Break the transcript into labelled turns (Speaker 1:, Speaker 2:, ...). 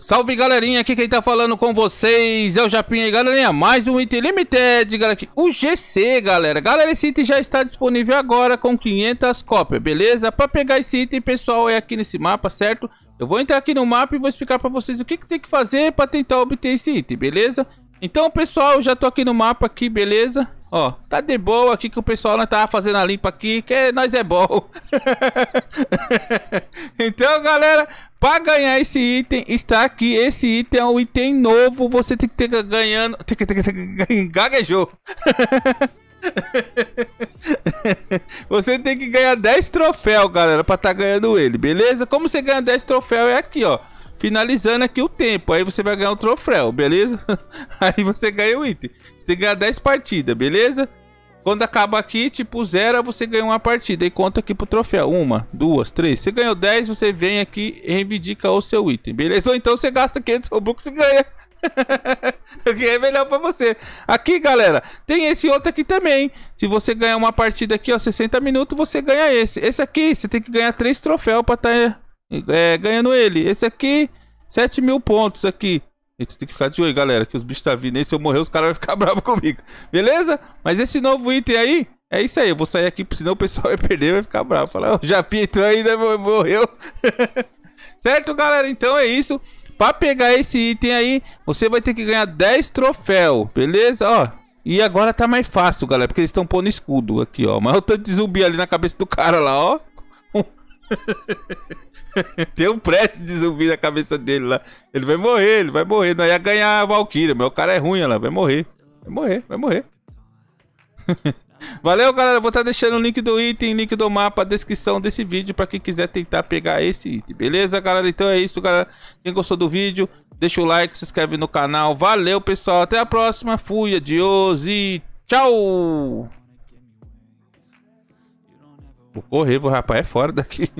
Speaker 1: Salve galerinha, aqui quem tá falando com vocês é o Japinha e galerinha, mais um item limited, galera, o GC, galera. Galera, esse item já está disponível agora com 500 cópias, beleza? Pra pegar esse item, pessoal, é aqui nesse mapa, certo? Eu vou entrar aqui no mapa e vou explicar pra vocês o que, que tem que fazer pra tentar obter esse item, beleza? Então, pessoal, já tô aqui no mapa aqui, beleza? Ó, tá de boa aqui que o pessoal não tá fazendo a limpa aqui, que nós é bom. Então, galera, para ganhar esse item, está aqui. Esse item é um item novo. Você tem que ter ganhando. Tem que ter gaguejou. você tem que ganhar 10 troféus, galera, para estar tá ganhando ele, beleza? Como você ganha 10 troféus é aqui, ó. Finalizando aqui o tempo, aí você vai ganhar um troféu, beleza? aí você ganha o item. Você tem que ganhar 10 partidas, beleza? Quando acaba aqui, tipo, zero, você ganha uma partida e conta aqui pro troféu. Uma, duas, três. Você ganhou 10, você vem aqui e reivindica o seu item, beleza? Ou então você gasta 500 Robux e ganha. o que é melhor pra você. Aqui, galera, tem esse outro aqui também. Se você ganhar uma partida aqui, ó, 60 minutos, você ganha esse. Esse aqui, você tem que ganhar três troféus pra estar tá, é, ganhando ele. Esse aqui, 7 mil pontos aqui. E tu tem que ficar de olho, galera, que os bichos tá vindo. E se eu morrer, os caras vão ficar bravos comigo. Beleza? Mas esse novo item aí, é isso aí. Eu vou sair aqui, senão o pessoal vai perder, vai ficar bravo. Falar, o já entrou ainda, né, morreu. certo, galera? Então é isso. Pra pegar esse item aí, você vai ter que ganhar 10 troféus, beleza? Ó, e agora tá mais fácil, galera, porque eles estão pondo escudo aqui, ó. Mas o tanto de zumbi ali na cabeça do cara lá, ó. Tem um prédio de zumbi na cabeça dele lá. Ele vai morrer, ele vai morrer. Não ia ganhar a Valkyria, mas o cara é ruim lá, vai morrer. Vai morrer, vai morrer. Valeu, galera. Vou estar tá deixando o link do item, link do mapa, descrição desse vídeo para quem quiser tentar pegar esse item. Beleza, galera? Então é isso, galera. Quem gostou do vídeo, deixa o like, se inscreve no canal. Valeu, pessoal. Até a próxima. Fui, adiós e tchau! vou correr, vou rapaz, é fora daqui.